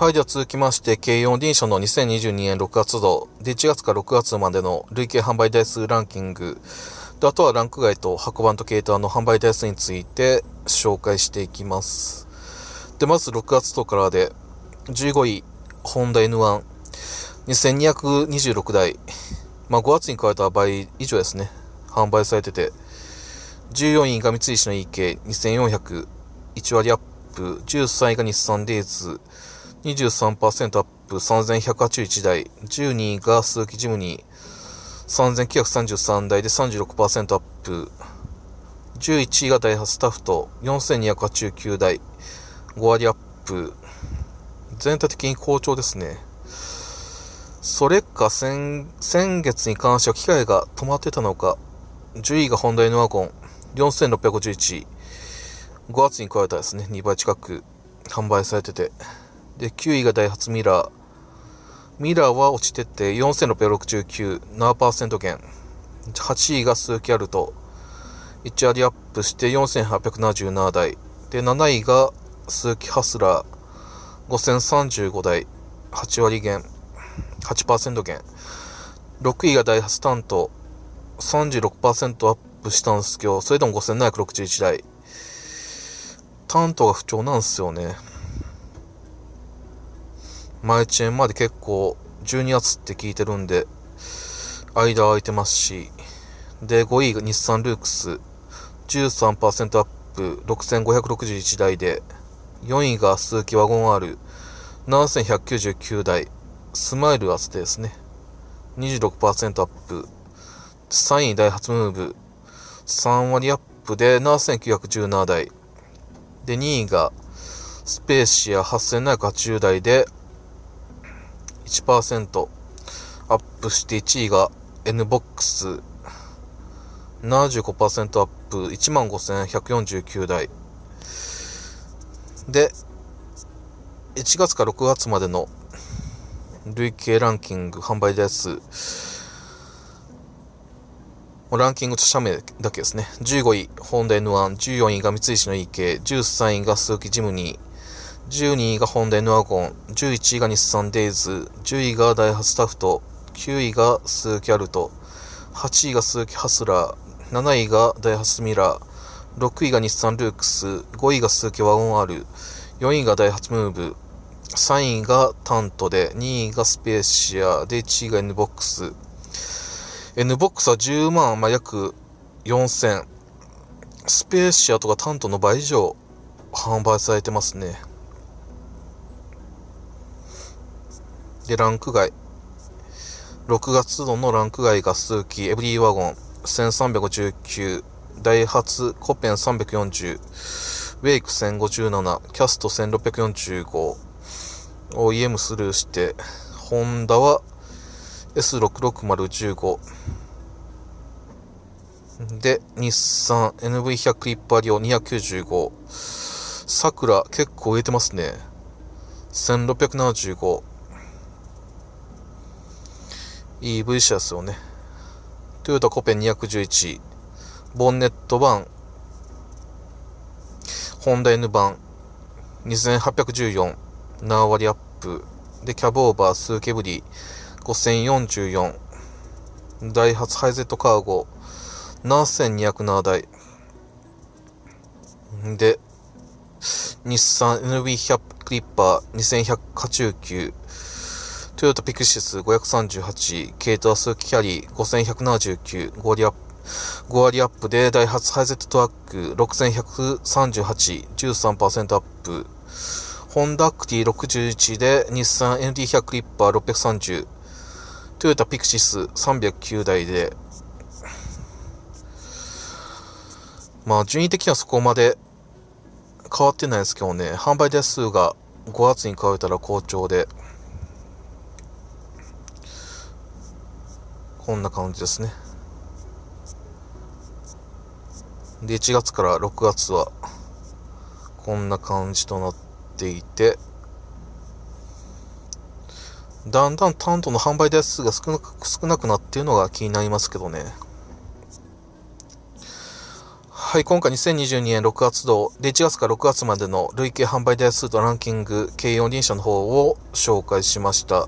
はい、では続きまして、軽音臨床の2022年6月度で1月から6月までの累計販売台数ランキング、であとはランク外と箱番とケーターの販売台数について紹介していきます。で、まず6月度からで、15位、ホンダ N1、2226台、まあ5月に加えた倍以上ですね、販売されてて、14位が三井市の EK2400、1割アップ、13位が日産デイズ、23%アップ、3181台。12位が鈴木ジムニー、3933台で36%アップ。11位がダイハツタフト、4289台。5割アップ。全体的に好調ですね。それか先、先月に関しては機械が止まってたのか、10位がホンダ N ワゴン、4651。5月に加えたですね、2倍近く販売されてて。で、9位がダイハツミラー。ミラーは落ちてって4669、7%減。8位が鈴木アルト。1割アップして4877台。で、7位が鈴木ハスラー。5035台。8割減。8%減。6位がダイハツタント36%アップしたんですけど、それでも5761台。担当が不調なんですよね。前チェーンまで結構12月って聞いてるんで、間空いてますし、で、5位が日産ルークス、13%アップ、6561台で、4位が鈴木ワゴン R、7199台、スマイルアせですね、26%アップ、3位ダイハツムーブ、3割アップで7917台、で、2位がスペーシア8780台で1%アップして1位が NBOX75% アップ15,149台で1月から6月までの累計ランキング販売台数ランキングと社名だけですね15位ホンダ N114 位が三井市の EK13 位が鈴木ジムニー12位がホンダヌワゴン、11位が日産デイズ、10位がダイハツタフト、9位がスーキャルト、8位がスーキハスラー、7位がダイハツミラー、6位が日産ルークス、5位がスーキワゴンアル、4位がダイハツムーブ、3位がタントで、2位がスペーシア、で、1位が N ボックス。N ボックスは10万、まあ、約4000。スペーシアとかタントの倍以上販売されてますね。で、ランク外。6月度のランク外ガスズキ、エブリーワゴン、1 3 5 9ダイハツ、コペン340、ウェイク1057、キャスト1645、OEM スルーして、ホンダは S66015、で、日産 NV100 リッパー量295。ラ結構植えてますね。1675。EV シャスをね、トヨタコペン211、ボンネット版、ホンダ N 版、2814、縄割アップ、で、キャブオーバー、スーケブリ、5044、ダイハツハイゼットカーゴ、7207台、で、日産 n v 1 0 0クリッパー2189トヨタピクシス538、イトアスキャリー5179、5割アップ、5割アップで、ダイハツハイゼットトラック6138、13%アップ、ホンダアクティ61で、日産 ND100 リッパー630、トヨタピクシス309台で、まあ、順位的にはそこまで変わってないですけどね、販売台数が5月に比べたら好調で、こんな感じですね。で、1月から6月は、こんな感じとなっていて、だんだん担当の販売台数が少なく少なくなっているのが気になりますけどね。はい、今回2022年6月度で1月から6月までの累計販売台数とランキング、軽4輪車の方を紹介しました。